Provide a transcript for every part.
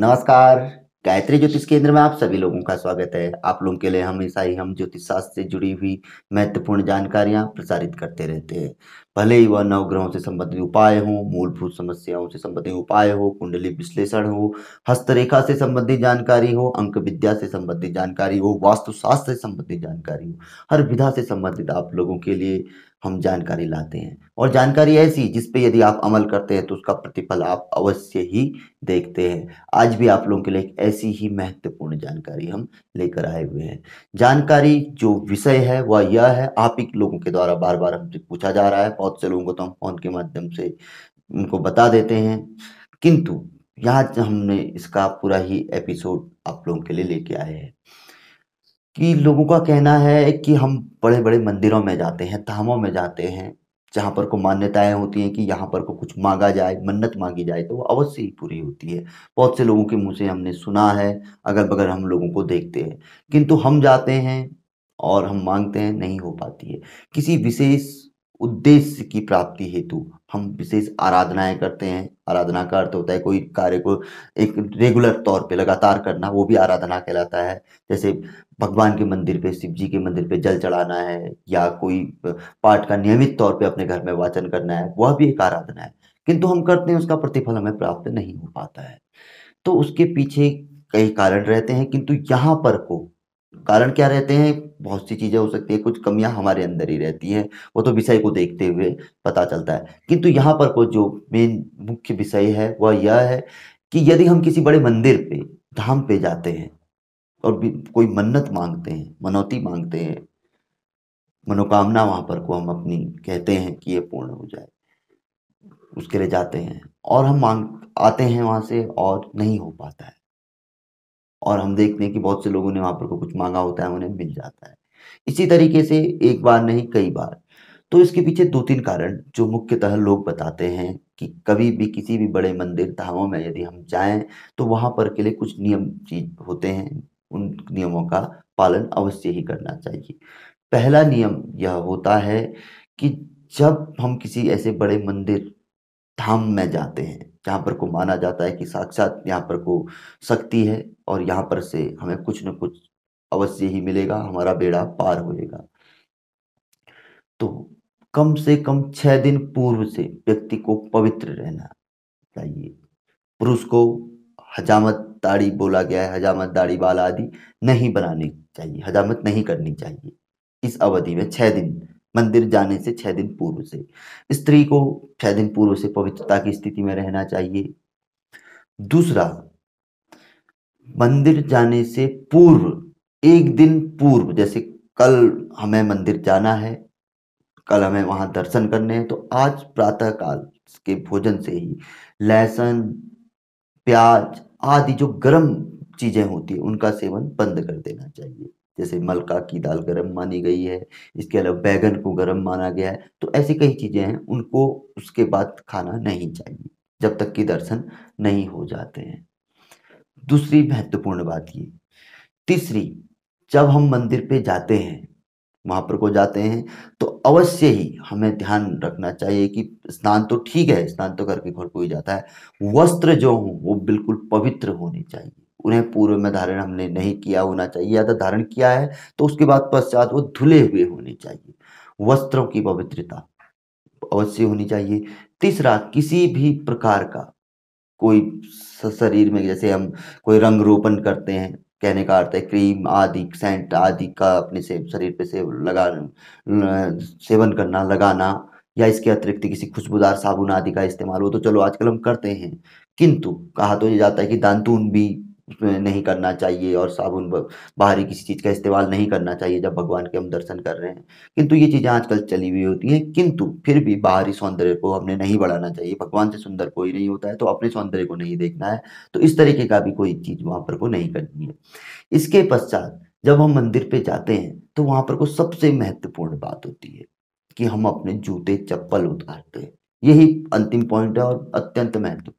नमस्कार गायत्री ज्योतिष केंद्र में आप सभी लोगों का स्वागत है आप लोगों के लिए हमेशा ही हम ज्योतिष शास्त्र से जुड़ी हुई महत्वपूर्ण जानकारियां प्रसारित करते रहते हैं भले ही वह नवग्रहों से संबंधित उपाय हो मूलभूत समस्याओं से संबंधित उपाय हो कुंडली विश्लेषण हो हस्तरेखा से संबंधित जानकारी हो अंक विद्या से संबंधित जानकारी हो वास्तुशास्त्र से संबंधित जानकारी हो हर विधा से संबंधित आप लोगों के लिए हम जानकारी लाते हैं और जानकारी ऐसी जिस पे यदि आप अमल करते हैं तो उसका प्रतिफल आप अवश्य ही देखते हैं आज भी आप लोगों के लिए ऐसी ही महत्वपूर्ण जानकारी हम लेकर आए हुए हैं जानकारी जो विषय है वह यह है आप ही लोगों के द्वारा बार बार हमसे पूछा जा रहा है बहुत से लोगों को तो हम फोन के माध्यम से उनको बता देते हैं किंतु यहाँ हमने इसका पूरा ही एपिसोड आप लोगों के लिए लेके आए हैं कि लोगों का कहना है कि हम बड़े बड़े मंदिरों में जाते हैं धामों में जाते हैं जहाँ पर को मान्यताएं होती हैं कि यहाँ पर को कुछ मांगा जाए मन्नत मांगी जाए तो वो अवश्य ही पूरी होती है बहुत से लोगों के मुंह से हमने सुना है अगल बगल हम लोगों को देखते हैं किंतु हम जाते हैं और हम मांगते हैं नहीं हो पाती है किसी विशेष उद्देश्य की प्राप्ति हेतु हम विशेष आराधनाएं करते हैं आराधना का अर्थ होता है कोई कार्य को एक रेगुलर तौर पे लगातार करना वो भी आराधना कहलाता है जैसे भगवान के मंदिर पे शिव जी के मंदिर पे जल चढ़ाना है या कोई पाठ का नियमित तौर पे अपने घर में वाचन करना है वह भी एक आराधना है किंतु हम करते हैं उसका प्रतिफल हमें प्राप्त नहीं हो पाता है तो उसके पीछे कई कारण रहते हैं किंतु यहाँ पर को कारण क्या रहते हैं बहुत सी चीज़ें हो सकती है कुछ कमियां हमारे अंदर ही रहती है वो तो विषय को देखते हुए पता चलता है किंतु यहाँ पर को जो मेन मुख्य विषय है वह यह है कि यदि हम किसी बड़े मंदिर पे धाम पे जाते हैं और कोई मन्नत मांगते हैं मनौती मांगते हैं मनोकामना वहां पर को हम अपनी कहते हैं कि ये पूर्ण हो जाए उसके लिए जाते हैं और हम मांग आते हैं वहां से और नहीं हो पाता है और हम देखते हैं कि बहुत से लोगों ने वहाँ पर कुछ मांगा होता है उन्हें मिल जाता है इसी तरीके से एक बार नहीं कई बार तो इसके पीछे दो तीन कारण जो मुख्यतः लोग बताते हैं कि कभी भी किसी भी बड़े मंदिर धामों में यदि हम जाएं तो वहाँ पर के लिए कुछ नियम चीज होते हैं उन नियमों का पालन अवश्य ही करना चाहिए पहला नियम यह होता है कि जब हम किसी ऐसे बड़े मंदिर धाम में जाते हैं यहाँ पर को माना जाता है कि साक्षात यहाँ पर को शक्ति है और यहाँ पर से हमें कुछ न कुछ अवश्य ही मिलेगा हमारा बेड़ा पार होएगा तो कम से कम छह दिन पूर्व से व्यक्ति को पवित्र रहना चाहिए पुरुष को हजामत दाढ़ी बोला गया है हजामत दाढ़ी बाल आदि नहीं बनानी चाहिए हजामत नहीं करनी चाहिए इस अवधि में छह दिन मंदिर जाने से छह दिन पूर्व से स्त्री को छह दिन पूर्व से पवित्रता की स्थिति में रहना चाहिए दूसरा मंदिर जाने से पूर्व एक दिन पूर्व जैसे कल हमें मंदिर जाना है कल हमें वहां दर्शन करने हैं तो आज प्रातः काल के भोजन से ही लहसुन प्याज आदि जो गर्म चीजें होती है उनका सेवन बंद कर देना चाहिए जैसे मलका की दाल गर्म मानी गई है इसके अलावा बैगन को गर्म माना गया है तो ऐसी कई चीज़ें हैं उनको उसके बाद खाना नहीं चाहिए जब तक कि दर्शन नहीं हो जाते हैं दूसरी महत्वपूर्ण बात ये तीसरी जब हम मंदिर पे जाते हैं पर को जाते हैं तो अवश्य ही हमें ध्यान रखना चाहिए कि स्नान तो ठीक है स्नान तो करके घर को ही जाता है वस्त्र जो हों वो बिल्कुल पवित्र होने चाहिए उन्हें पूर्व में धारण हमने नहीं किया होना चाहिए या धारण किया है तो उसके बाद पश्चात वो धुले हुए होने चाहिए वस्त्रों की पवित्रता अवश्य होनी चाहिए तीसरा किसी भी प्रकार का कोई शरीर में जैसे हम कोई रंग रोपण करते हैं कहने का अर्थ है क्रीम आदि सेंट आदि का अपने से शरीर पे से लगा सेवन करना लगाना या इसके अतिरिक्त किसी खुशबूदार साबुन आदि का इस्तेमाल हो तो चलो आजकल हम करते हैं किंतु कहा तो ये जाता है कि दांतून भी नहीं करना चाहिए और साबुन बाहरी किसी चीज़ का इस्तेमाल नहीं करना चाहिए जब भगवान के हम दर्शन कर रहे हैं किंतु ये चीज़ें आजकल चली हुई होती हैं किंतु फिर भी बाहरी सौंदर्य को हमने नहीं बढ़ाना चाहिए भगवान से सुंदर कोई नहीं होता है तो अपने सौंदर्य को नहीं देखना है तो इस तरीके का भी कोई चीज़ वहाँ पर को नहीं करनी है इसके पश्चात जब हम मंदिर पर जाते हैं तो वहाँ पर को सबसे महत्वपूर्ण बात होती है कि हम अपने जूते चप्पल उतारते हैं यही अंतिम पॉइंट है और अत्यंत महत्वपूर्ण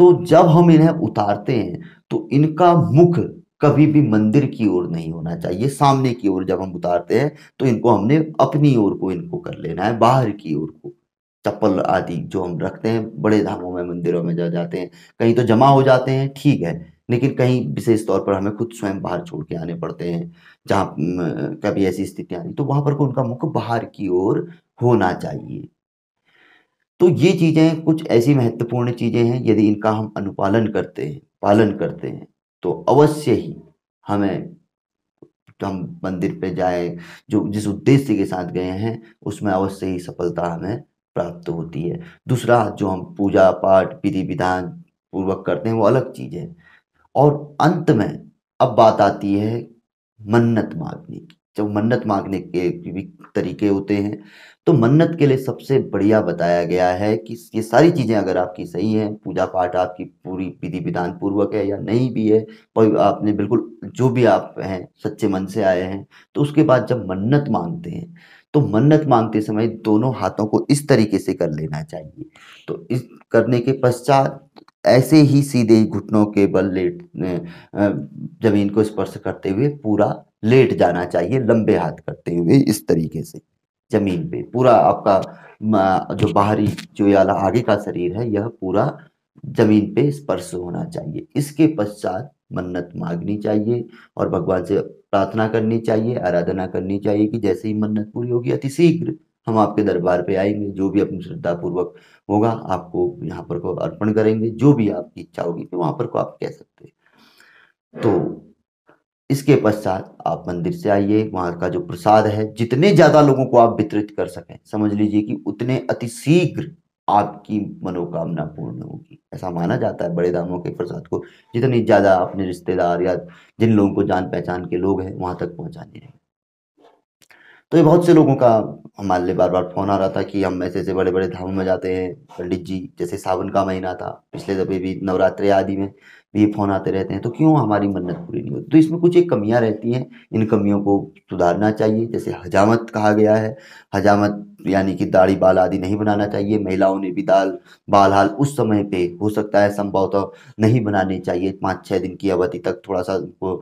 तो जब हम इन्हें उतारते हैं तो इनका मुख कभी भी मंदिर की ओर नहीं होना चाहिए सामने की ओर जब हम उतारते हैं तो इनको हमने अपनी ओर को इनको कर लेना है बाहर की ओर को चप्पल आदि जो हम रखते हैं बड़े धामों में मंदिरों में जा जाते हैं कहीं तो जमा हो जाते हैं ठीक है लेकिन कहीं विशेष तौर पर हमें खुद स्वयं बाहर छोड़ के आने पड़ते हैं जहाँ कभी ऐसी स्थितियाँ आई तो वहाँ पर को उनका मुख बाहर की ओर होना चाहिए तो ये चीज़ें कुछ ऐसी महत्वपूर्ण चीज़ें हैं यदि इनका हम अनुपालन करते हैं पालन करते हैं तो अवश्य ही हमें तो हम मंदिर पे जाए जो जिस उद्देश्य के साथ गए हैं उसमें अवश्य ही सफलता हमें प्राप्त होती है दूसरा जो हम पूजा पाठ विधि विधान पूर्वक करते हैं वो अलग चीज़ है और अंत में अब बात आती है मन्नत मांगने की जब मन्नत मांगने के भी तरीके होते हैं तो मन्नत के लिए सबसे बढ़िया बताया गया है कि ये सारी चीज़ें अगर आपकी सही हैं पूजा पाठ आपकी पूरी विधि विधान पूर्वक है या नहीं भी है पर आपने बिल्कुल जो भी आप हैं सच्चे मन से आए हैं तो उसके बाद जब मन्नत मांगते हैं तो मन्नत मांगते समय दोनों हाथों को इस तरीके से कर लेना चाहिए तो इस करने के पश्चात ऐसे ही सीधे घुटनों के बल लेट जमीन को स्पर्श करते हुए पूरा लेट जाना चाहिए लंबे हाथ करते हुए इस तरीके से जमीन पे पूरा आपका जो बाहरी जो आगे का शरीर है यह पूरा जमीन पे स्पर्श होना चाहिए इसके पश्चात मन्नत मांगनी चाहिए और भगवान से प्रार्थना करनी चाहिए आराधना करनी चाहिए कि जैसे ही मन्नत पूरी होगी अति शीघ्र हम आपके दरबार पे आएंगे जो भी अपनी श्रद्धा पूर्वक होगा आपको यहाँ पर को अर्पण करेंगे जो भी आपकी इच्छा होगी तो वहां पर को आप कह सकते हैं तो इसके पश्चात आप मंदिर से आइए वहाँ का जो प्रसाद है जितने ज़्यादा लोगों को आप वितरित कर सकें समझ लीजिए कि उतने अतिशीघ्र आपकी मनोकामना पूर्ण होगी ऐसा माना जाता है बड़े दामों के प्रसाद को जितनी ज़्यादा अपने रिश्तेदार या जिन लोगों को जान पहचान के लोग हैं वहाँ तक पहुँचाने रहे तो ये बहुत से लोगों का हमारे लिए बार बार फ़ोन आ रहा था कि हम ऐसे ऐसे बड़े बड़े धामों में जाते हैं पंडित जी जैसे सावन का महीना था पिछले दफे भी नवरात्रि आदि में ये फ़ोन आते रहते हैं तो क्यों हमारी मन्नत पूरी नहीं होती तो इसमें कुछ एक कमियां रहती हैं इन कमियों को सुधारना चाहिए जैसे हजामत कहा गया है हजामत यानी कि दाढ़ी बाल आदि नहीं बनाना चाहिए महिलाओं ने भी दाल बाल हाल उस समय पे हो सकता है संभवतः नहीं बनाने चाहिए पाँच छः दिन की अवधि तक थोड़ा सा उनको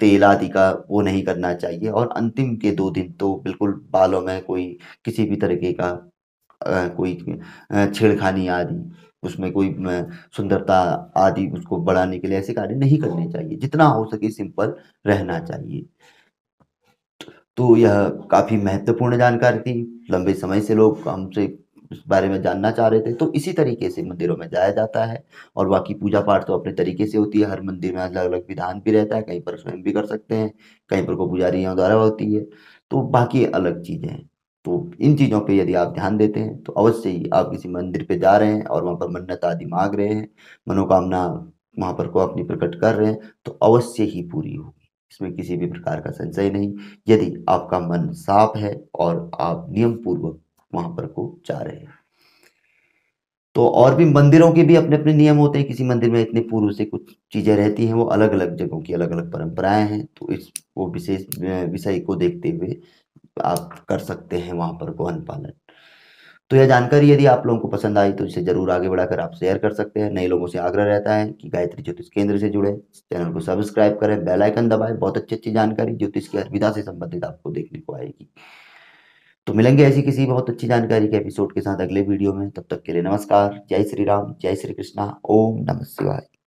तेल आदि का वो नहीं करना चाहिए और अंतिम के दो दिन तो बिल्कुल बालों में कोई किसी भी तरीके का कोई छेड़खानी आदि उसमें कोई सुंदरता आदि उसको बढ़ाने के लिए ऐसे कार्य नहीं करने चाहिए जितना हो सके सिंपल रहना चाहिए तो यह काफ़ी महत्वपूर्ण जानकारी थी लंबे समय से लोग हमसे इस बारे में जानना चाह रहे थे तो इसी तरीके से मंदिरों में जाया जाता है और बाकी पूजा पाठ तो अपने तरीके से होती है हर मंदिर में अलग अलग विधान भी रहता है कहीं पर स्वयं भी कर सकते हैं कहीं पर को पुजारियों द्वारा होती है तो बाकी अलग चीज़ें हैं तो इन चीज़ों पे यदि आप ध्यान देते हैं तो अवश्य ही आप किसी मंदिर पे जा रहे हैं और वहाँ पर मन्नत आदि मांग रहे हैं मनोकामना वहाँ पर को अपनी प्रकट कर रहे हैं तो अवश्य ही पूरी होगी इसमें किसी भी प्रकार का संशय नहीं यदि आपका मन साफ है और आप नियम पूर्वक वहाँ पर को जा रहे हैं तो और भी मंदिरों के भी अपने अपने नियम होते हैं किसी मंदिर में इतने पूर्व से कुछ चीज़ें रहती हैं वो अलग अलग जगहों की अलग अलग परंपराएं हैं तो इस वो विशेष विषय को देखते हुए आप कर सकते हैं वहाँ पर गोहन पालन तो यह जानकारी यदि आप लोगों को पसंद आई तो इसे जरूर आगे बढ़ाकर आप शेयर कर सकते हैं नए लोगों से आग्रह रहता है कि गायत्री ज्योतिष केंद्र से जुड़े चैनल को सब्सक्राइब करें बेल आइकन दबाएं बहुत अच्छी अच्छी जानकारी ज्योतिष की अर्विदा से संबंधित आपको देखने को आएगी तो मिलेंगे ऐसी किसी बहुत अच्छी जानकारी के एपिसोड के साथ अगले वीडियो में तब तक के लिए नमस्कार जय श्री राम जय श्री कृष्णा ओम नमः शिवाय